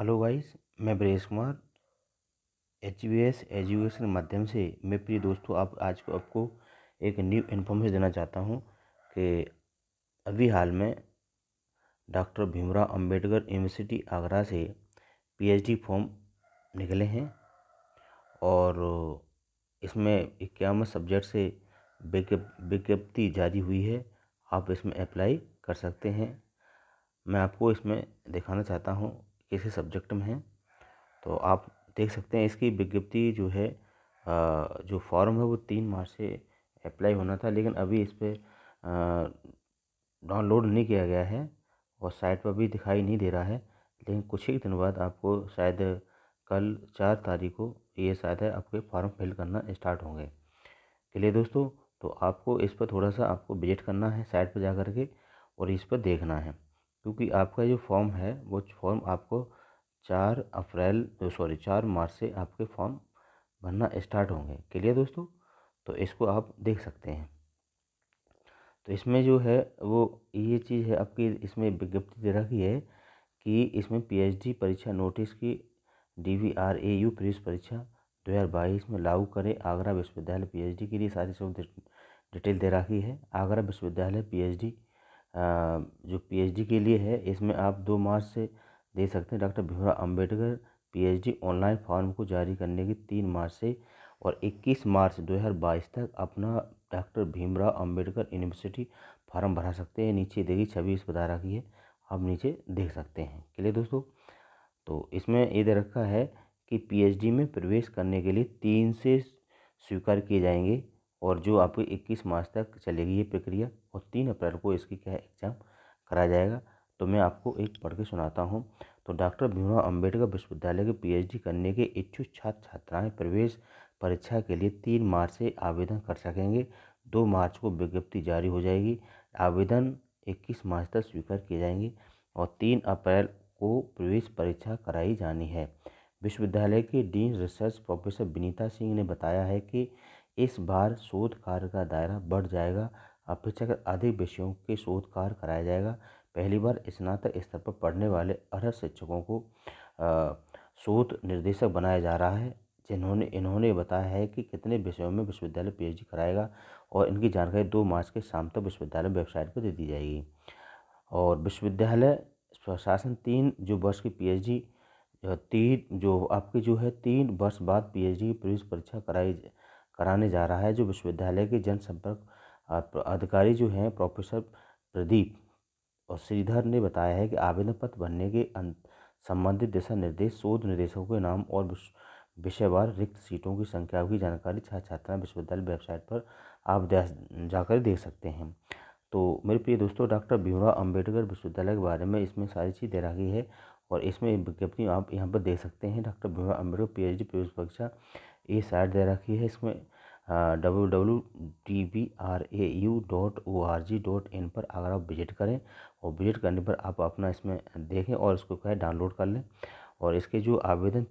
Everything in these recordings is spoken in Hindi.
हेलो गाइस मैं ब्रेश Kumar H V S education के माध्यम से मैं प्रिय दोस्तों आप आज को आपको एक न्यू इन्फॉर्मेशन देना चाहता हूं कि अभी हाल में डॉक्टर भीमराव अंबेडकर यूनिवर्सिटी आगरा से पीएचडी फॉर्म निकले हैं और इसमें इक्यावन सब्जेक्ट से विज्ञप्ति जारी हुई है आप इसमें अप्लाई कर सकते हैं मैं आपको इसमें दिखाना चाहता हूँ किसी सब्जेक्ट में है तो आप देख सकते हैं इसकी विज्ञप्ति जो है जो फॉर्म है वो तीन मार्च से अप्लाई होना था लेकिन अभी इस पर डाउनलोड नहीं किया गया है और साइट पर भी दिखाई नहीं दे रहा है लेकिन कुछ ही दिन बाद आपको शायद कल चार तारीख को ये शायद है आपके फॉर्म फिल करना स्टार्ट होंगे चलिए दोस्तों तो आपको इस पर थोड़ा सा आपको विजिट करना है साइट पर जा कर के और इस पर देखना है क्योंकि आपका जो फॉर्म है वो फॉर्म आपको चार अप्रैल सॉरी चार मार्च से आपके फॉर्म भरना स्टार्ट होंगे क्लियर दोस्तों तो इसको आप देख सकते हैं तो इसमें जो है वो ये चीज़ है आपकी इसमें विज्ञप्ति दे रखी है कि इसमें पीएचडी परीक्षा नोटिस की D V R A U प्रवेश परीक्षा 2022 में लागू करें आगरा विश्वविद्यालय पीएचडी के लिए सारी सब डिटेल दे रखी है आगरा विश्वविद्यालय पीएचडी जो पीएचडी के लिए है इसमें आप दो मार्च से दे सकते हैं doctor Bhimrao Ambedkar PhD online form को जारी करने की तीन मार्च से और 21 मार्च 2022 तक अपना doctor Bhimrao Ambedkar university form भरा सकते हैं नीचे देखिए छवि इस बता की है आप नीचे देख सकते हैं क्लियर दोस्तों तो इसमें ये दे रखा है कि पीएचडी में प्रवेश करने के लिए तीन से स्वीकार किए जाएंगे और जो आपको 21 मार्च तक चलेगी ये प्रक्रिया और तीन अप्रैल को इसकी क्या एग्ज़ाम कराया जाएगा तो मैं आपको एक पढ़ के सुनाता हूँ तो डॉक्टर भीमराव अम्बेडकर विश्वविद्यालय के पीएचडी करने के इच्छुक छात्र छात्राएं प्रवेश परीक्षा के लिए तीन मार्च से आवेदन कर सकेंगे दो मार्च को विज्ञप्ति जारी हो जाएगी आवेदन इक्कीस मार्च तक स्वीकार किए जाएंगे और तीन अप्रैल को प्रवेश परीक्षा कराई जानी है विश्वविद्यालय के dean research professor Vinita Singh ने बताया है कि इस बार शोध कार्य का दायरा बढ़ जाएगा अपेक्षाकृत अधिक विषयों के शोध कार्य कराया जाएगा पहली बार स्नातक स्तर पर पढ़ने वाले अर्ह शिक्षकों को शोध निर्देशक बनाया जा रहा है जिन्होंने इन्होंने बताया है कि कितने विषयों में विश्वविद्यालय पीएचडी कराएगा और इनकी जानकारी दो मार्च के शाम तक विश्वविद्यालय वेबसाइट पर दे दी जाएगी और विश्वविद्यालय प्रशासन तीन जो वर्ष की पीएचडी तीन जो आपकी जो है तीन वर्ष बाद पीएचडी की प्रवेश परीक्षा कराई कराने जा रहा है जो विश्वविद्यालय के जनसंपर्क अधिकारी जो हैं प्रोफेसर प्रदीप और श्रीधर ने बताया है कि आवेदन पत्र भरने के संबंधित दिशा निर्देश शोध निर्देशकों के नाम और विषयवार रिक्त सीटों की संख्या की जानकारी छात्र छात्रा विश्वविद्यालय वेबसाइट पर आप जाकर देख सकते हैं तो मेरे प्रिय दोस्तों डॉक्टर भीमराव अम्बेडकर विश्वविद्यालय के बारे में इसमें सारी चीज़ दे रखी है और इसमें विज्ञप्ति आप यहाँ पर देख सकते हैं doctor Bhimrao Ambedkar P H D परीक्षा ये साइट दे रखी है इसमें W W T B R A U dot O R G dot in पर अगर आप विजिट करें और विजिट करने पर आप अपना इसमें देखें और इसको क्या डाउनलोड कर लें और इसके जो आवेदन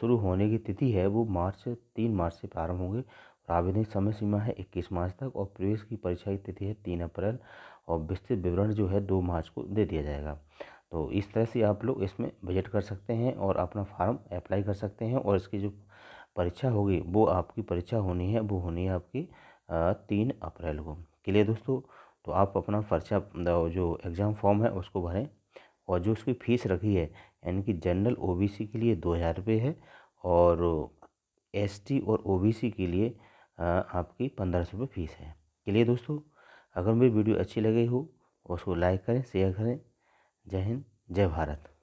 शुरू होने की तिथि है वो मार्च तीन मार्च से प्रारंभ होंगे और आवेदन की समय सीमा है इक्कीस मार्च तक और प्रवेश की परीक्षा की तिथि है तीन अप्रैल और विस्तृत विवरण जो है दो मार्च को दे दिया जाएगा तो इस तरह से आप लोग इसमें विजिट कर सकते हैं और अपना फार्म अप्लाई कर सकते हैं और इसकी जो परीक्षा होगी वो आपकी परीक्षा होनी है वो होनी है आपकी तीन अप्रैल को क्लियर दोस्तों तो आप अपना पर्चा जो एग्ज़ाम फॉर्म है उसको भरें और जो उसकी फ़ीस रखी है यानी कि जनरल ओबीसी के लिए दो हज़ार रुपये है और एसटी और ओबीसी के लिए आपकी पंद्रह सौ रुपये फ़ीस है क्लियर दोस्तों अगर मेरी वीडियो अच्छी लगी हो उसको लाइक करें शेयर करें जय हिंद जय भारत